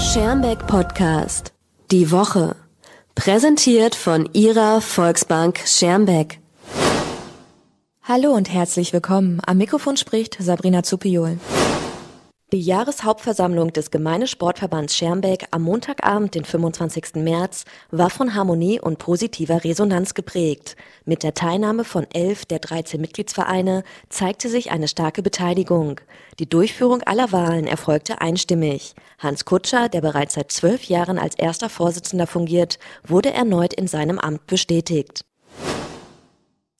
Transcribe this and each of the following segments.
Schermbeck Podcast. Die Woche. Präsentiert von Ihrer Volksbank Schermbeck. Hallo und herzlich willkommen. Am Mikrofon spricht Sabrina Zupiol. Die Jahreshauptversammlung des Gemeindesportverbands Schermbeck am Montagabend, den 25. März, war von Harmonie und positiver Resonanz geprägt. Mit der Teilnahme von elf der 13 Mitgliedsvereine zeigte sich eine starke Beteiligung. Die Durchführung aller Wahlen erfolgte einstimmig. Hans Kutscher, der bereits seit zwölf Jahren als erster Vorsitzender fungiert, wurde erneut in seinem Amt bestätigt.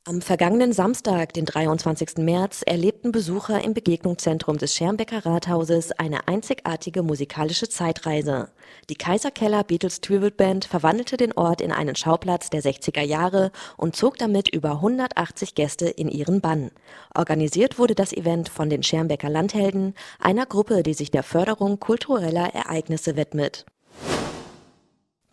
Am vergangenen Samstag, den 23. März, erlebten Besucher im Begegnungszentrum des Schermbecker Rathauses eine einzigartige musikalische Zeitreise. Die Kaiserkeller Beatles Tribute Band verwandelte den Ort in einen Schauplatz der 60er Jahre und zog damit über 180 Gäste in ihren Bann. Organisiert wurde das Event von den Schermbecker Landhelden, einer Gruppe, die sich der Förderung kultureller Ereignisse widmet.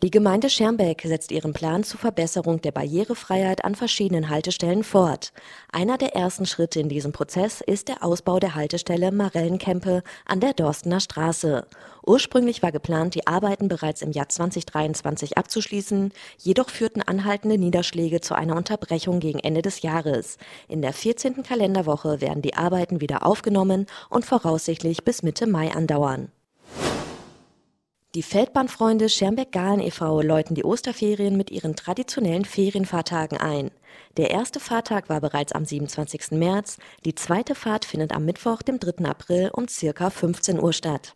Die Gemeinde Schermbeck setzt ihren Plan zur Verbesserung der Barrierefreiheit an verschiedenen Haltestellen fort. Einer der ersten Schritte in diesem Prozess ist der Ausbau der Haltestelle Marellenkempe an der Dorstener Straße. Ursprünglich war geplant, die Arbeiten bereits im Jahr 2023 abzuschließen, jedoch führten anhaltende Niederschläge zu einer Unterbrechung gegen Ende des Jahres. In der 14. Kalenderwoche werden die Arbeiten wieder aufgenommen und voraussichtlich bis Mitte Mai andauern. Die Feldbahnfreunde schermbeck galen e.V. läuten die Osterferien mit ihren traditionellen Ferienfahrtagen ein. Der erste Fahrtag war bereits am 27. März, die zweite Fahrt findet am Mittwoch, dem 3. April um circa 15 Uhr statt.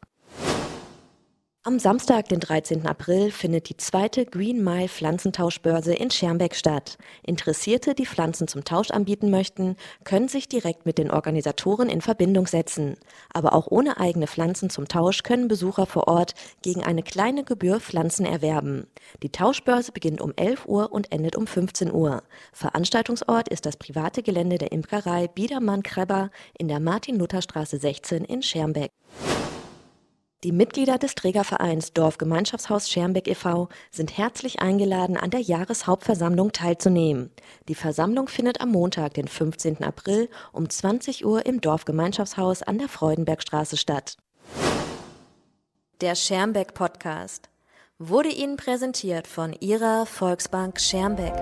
Am Samstag, den 13. April, findet die zweite Green Mile Pflanzentauschbörse in Schermbeck statt. Interessierte, die Pflanzen zum Tausch anbieten möchten, können sich direkt mit den Organisatoren in Verbindung setzen. Aber auch ohne eigene Pflanzen zum Tausch können Besucher vor Ort gegen eine kleine Gebühr Pflanzen erwerben. Die Tauschbörse beginnt um 11 Uhr und endet um 15 Uhr. Veranstaltungsort ist das private Gelände der Imkerei Biedermann-Krebber in der Martin-Luther-Straße 16 in Schermbeck. Die Mitglieder des Trägervereins Dorfgemeinschaftshaus Schermbeck e.V. sind herzlich eingeladen, an der Jahreshauptversammlung teilzunehmen. Die Versammlung findet am Montag, den 15. April um 20 Uhr im Dorfgemeinschaftshaus an der Freudenbergstraße statt. Der Schermbeck Podcast wurde Ihnen präsentiert von Ihrer Volksbank Schermbeck.